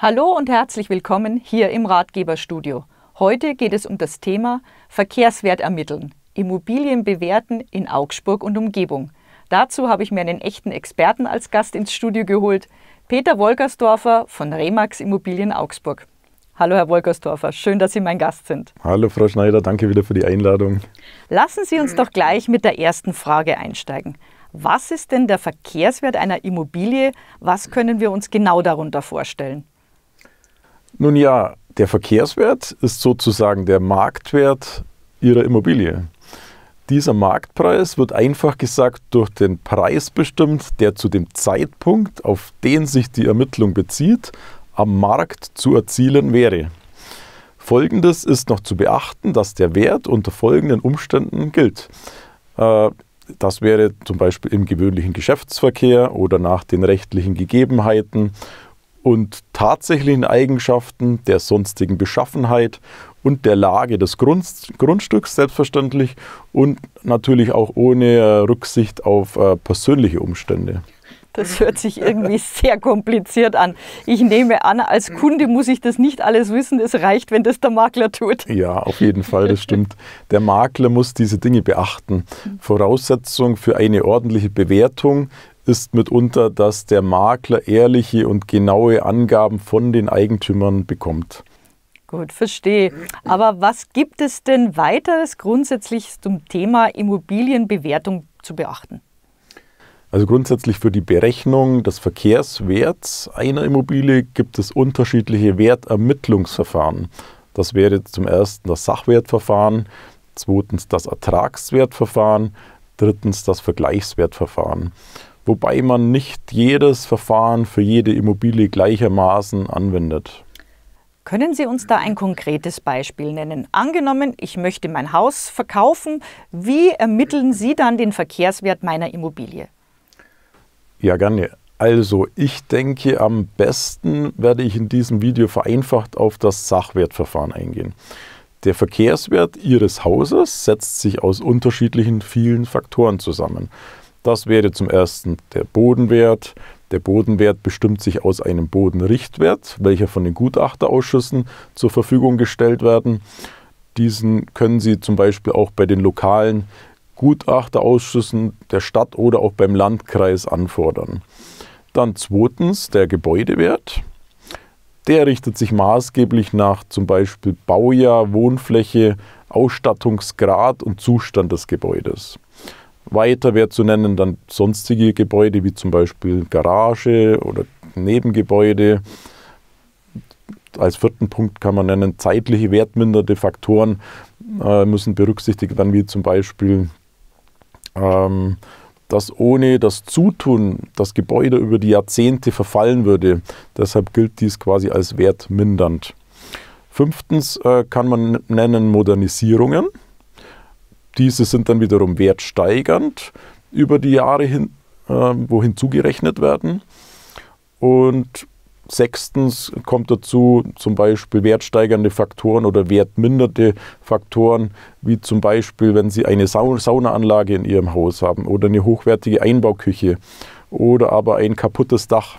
Hallo und herzlich willkommen hier im Ratgeberstudio. Heute geht es um das Thema Verkehrswert ermitteln, Immobilien bewerten in Augsburg und Umgebung. Dazu habe ich mir einen echten Experten als Gast ins Studio geholt, Peter Wolkersdorfer von Remax Immobilien Augsburg. Hallo, Herr Wolkersdorfer, schön, dass Sie mein Gast sind. Hallo, Frau Schneider, danke wieder für die Einladung. Lassen Sie uns doch gleich mit der ersten Frage einsteigen. Was ist denn der Verkehrswert einer Immobilie? Was können wir uns genau darunter vorstellen? Nun ja, der Verkehrswert ist sozusagen der Marktwert Ihrer Immobilie. Dieser Marktpreis wird einfach gesagt durch den Preis bestimmt, der zu dem Zeitpunkt, auf den sich die Ermittlung bezieht, am Markt zu erzielen wäre. Folgendes ist noch zu beachten, dass der Wert unter folgenden Umständen gilt. Äh, das wäre zum Beispiel im gewöhnlichen Geschäftsverkehr oder nach den rechtlichen Gegebenheiten und tatsächlichen Eigenschaften, der sonstigen Beschaffenheit und der Lage des Grund, Grundstücks selbstverständlich und natürlich auch ohne äh, Rücksicht auf äh, persönliche Umstände. Das hört sich irgendwie sehr kompliziert an. Ich nehme an, als Kunde muss ich das nicht alles wissen. Es reicht, wenn das der Makler tut. Ja, auf jeden Fall, das stimmt. Der Makler muss diese Dinge beachten. Mhm. Voraussetzung für eine ordentliche Bewertung ist mitunter, dass der Makler ehrliche und genaue Angaben von den Eigentümern bekommt. Gut, verstehe. Aber was gibt es denn weiteres grundsätzlich zum Thema Immobilienbewertung zu beachten? Also grundsätzlich für die Berechnung des Verkehrswerts einer Immobilie gibt es unterschiedliche Wertermittlungsverfahren. Das wäre zum ersten das Sachwertverfahren, zweitens das Ertragswertverfahren, drittens das Vergleichswertverfahren wobei man nicht jedes Verfahren für jede Immobilie gleichermaßen anwendet. Können Sie uns da ein konkretes Beispiel nennen? Angenommen, ich möchte mein Haus verkaufen. Wie ermitteln Sie dann den Verkehrswert meiner Immobilie? Ja, gerne. Also, ich denke, am besten werde ich in diesem Video vereinfacht auf das Sachwertverfahren eingehen. Der Verkehrswert Ihres Hauses setzt sich aus unterschiedlichen vielen Faktoren zusammen. Das wäre zum ersten der Bodenwert. Der Bodenwert bestimmt sich aus einem Bodenrichtwert, welcher von den Gutachterausschüssen zur Verfügung gestellt werden. Diesen können Sie zum Beispiel auch bei den lokalen Gutachterausschüssen der Stadt oder auch beim Landkreis anfordern. Dann zweitens der Gebäudewert. Der richtet sich maßgeblich nach zum Beispiel Baujahr, Wohnfläche, Ausstattungsgrad und Zustand des Gebäudes. Weiter wäre zu nennen dann sonstige Gebäude wie zum Beispiel Garage oder Nebengebäude. Als vierten Punkt kann man nennen, zeitliche wertmindernde Faktoren äh, müssen berücksichtigt werden, wie zum Beispiel, ähm, dass ohne das Zutun das Gebäude über die Jahrzehnte verfallen würde. Deshalb gilt dies quasi als wertmindernd. Fünftens äh, kann man nennen Modernisierungen. Diese sind dann wiederum wertsteigernd über die Jahre hin, äh, wohin zugerechnet werden. Und sechstens kommt dazu zum Beispiel wertsteigernde Faktoren oder wertminderte Faktoren, wie zum Beispiel, wenn Sie eine Saunaanlage in Ihrem Haus haben oder eine hochwertige Einbauküche oder aber ein kaputtes Dach.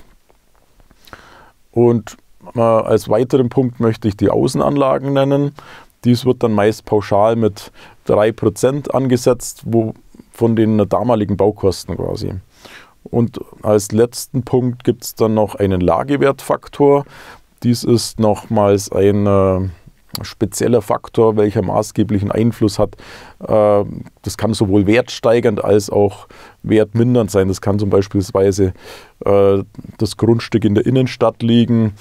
Und äh, als weiteren Punkt möchte ich die Außenanlagen nennen. Dies wird dann meist pauschal mit 3% angesetzt, wo von den damaligen Baukosten quasi. Und als letzten Punkt gibt es dann noch einen Lagewertfaktor. Dies ist nochmals ein äh, spezieller Faktor, welcher maßgeblichen Einfluss hat. Äh, das kann sowohl wertsteigernd als auch wertmindernd sein. Das kann zum Beispiel äh, das Grundstück in der Innenstadt liegen,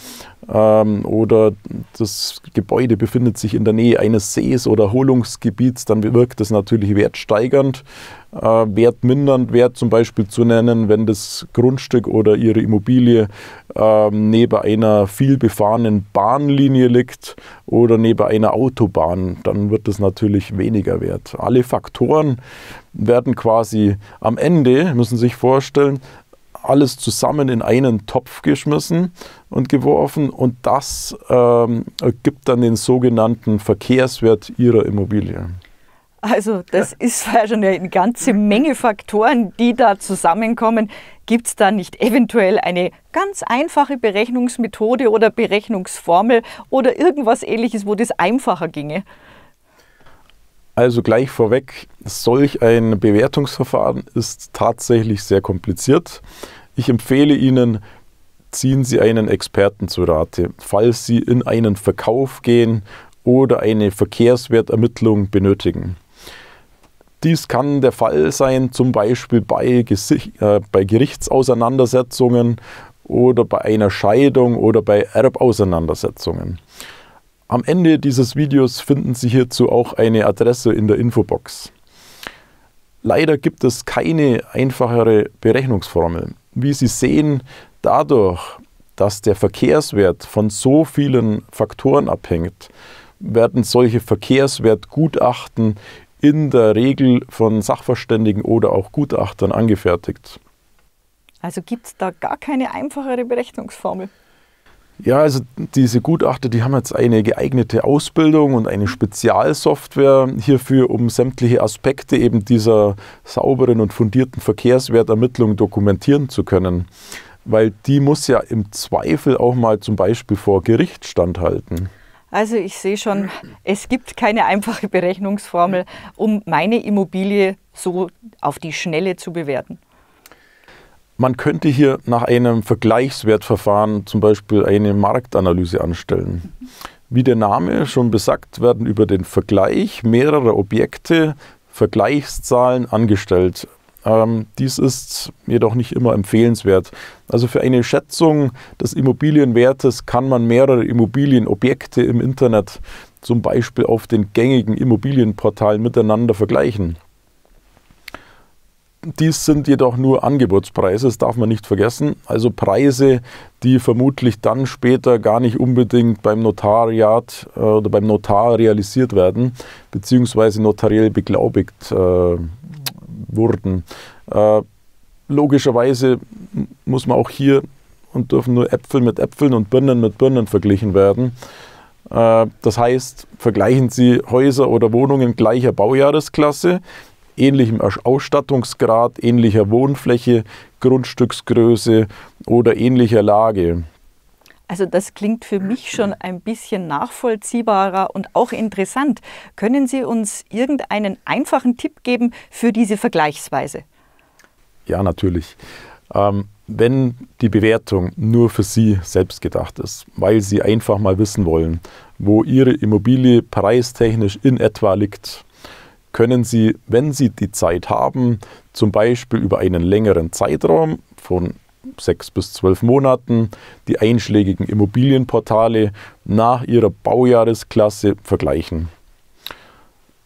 ähm, oder das Gebäude befindet sich in der Nähe eines Sees oder Erholungsgebiets, dann wirkt das natürlich wertsteigernd. Äh, wertmindernd wäre zum Beispiel zu nennen, wenn das Grundstück oder Ihre Immobilie äh, neben einer vielbefahrenen Bahnlinie liegt oder neben einer Autobahn, dann wird das natürlich weniger wert. Alle Faktoren werden quasi am Ende, müssen Sie sich vorstellen, alles zusammen in einen Topf geschmissen und geworfen und das ähm, ergibt dann den sogenannten Verkehrswert ihrer Immobilie. Also das ist ja schon eine ganze Menge Faktoren, die da zusammenkommen. Gibt es da nicht eventuell eine ganz einfache Berechnungsmethode oder Berechnungsformel oder irgendwas ähnliches, wo das einfacher ginge? Also gleich vorweg, solch ein Bewertungsverfahren ist tatsächlich sehr kompliziert. Ich empfehle Ihnen, ziehen Sie einen Experten zu Rate, falls Sie in einen Verkauf gehen oder eine Verkehrswertermittlung benötigen. Dies kann der Fall sein, zum Beispiel bei, Gesicht, äh, bei Gerichtsauseinandersetzungen oder bei einer Scheidung oder bei Erbauseinandersetzungen. Am Ende dieses Videos finden Sie hierzu auch eine Adresse in der Infobox. Leider gibt es keine einfachere Berechnungsformel wie Sie sehen, dadurch, dass der Verkehrswert von so vielen Faktoren abhängt, werden solche Verkehrswertgutachten in der Regel von Sachverständigen oder auch Gutachtern angefertigt. Also gibt es da gar keine einfachere Berechnungsformel? Ja, also diese Gutachter, die haben jetzt eine geeignete Ausbildung und eine Spezialsoftware hierfür, um sämtliche Aspekte eben dieser sauberen und fundierten Verkehrswertermittlung dokumentieren zu können. Weil die muss ja im Zweifel auch mal zum Beispiel vor Gericht standhalten. Also ich sehe schon, es gibt keine einfache Berechnungsformel, um meine Immobilie so auf die Schnelle zu bewerten. Man könnte hier nach einem Vergleichswertverfahren zum Beispiel eine Marktanalyse anstellen. Wie der Name schon besagt, werden über den Vergleich mehrerer Objekte Vergleichszahlen angestellt. Ähm, dies ist jedoch nicht immer empfehlenswert. Also für eine Schätzung des Immobilienwertes kann man mehrere Immobilienobjekte im Internet zum Beispiel auf den gängigen Immobilienportalen miteinander vergleichen. Dies sind jedoch nur Angebotspreise, das darf man nicht vergessen. Also Preise, die vermutlich dann später gar nicht unbedingt beim Notariat äh, oder beim Notar realisiert werden, beziehungsweise notariell beglaubigt äh, wurden. Äh, logischerweise muss man auch hier und dürfen nur Äpfel mit Äpfeln und Birnen mit Birnen verglichen werden. Äh, das heißt, vergleichen Sie Häuser oder Wohnungen gleicher Baujahresklasse, ähnlichem Ausstattungsgrad, ähnlicher Wohnfläche, Grundstücksgröße oder ähnlicher Lage. Also das klingt für mich schon ein bisschen nachvollziehbarer und auch interessant. Können Sie uns irgendeinen einfachen Tipp geben für diese Vergleichsweise? Ja, natürlich. Ähm, wenn die Bewertung nur für Sie selbst gedacht ist, weil Sie einfach mal wissen wollen, wo Ihre Immobilie preistechnisch in etwa liegt, können Sie, wenn Sie die Zeit haben, zum Beispiel über einen längeren Zeitraum von sechs bis zwölf Monaten die einschlägigen Immobilienportale nach ihrer Baujahresklasse vergleichen.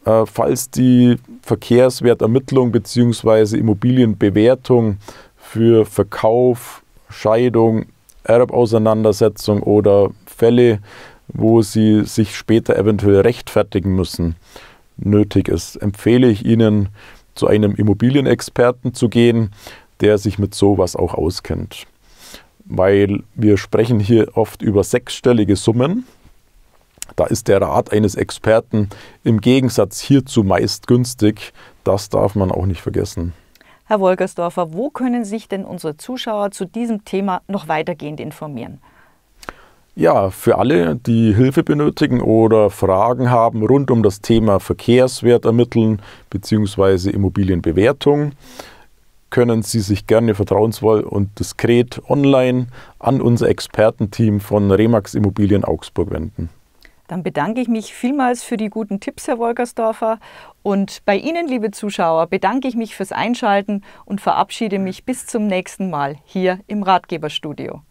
Äh, falls die Verkehrswertermittlung bzw. Immobilienbewertung für Verkauf, Scheidung, Erbauseinandersetzung oder Fälle, wo sie sich später eventuell rechtfertigen müssen, nötig ist, empfehle ich Ihnen, zu einem Immobilienexperten zu gehen, der sich mit sowas auch auskennt. Weil wir sprechen hier oft über sechsstellige Summen. Da ist der Rat eines Experten im Gegensatz hierzu meist günstig. Das darf man auch nicht vergessen. Herr Wolgersdorfer, wo können sich denn unsere Zuschauer zu diesem Thema noch weitergehend informieren? Ja, für alle, die Hilfe benötigen oder Fragen haben rund um das Thema Verkehrswert ermitteln bzw. Immobilienbewertung, können Sie sich gerne vertrauensvoll und diskret online an unser Expertenteam von Remax Immobilien Augsburg wenden. Dann bedanke ich mich vielmals für die guten Tipps, Herr Wolkersdorfer. Und bei Ihnen, liebe Zuschauer, bedanke ich mich fürs Einschalten und verabschiede mich bis zum nächsten Mal hier im Ratgeberstudio.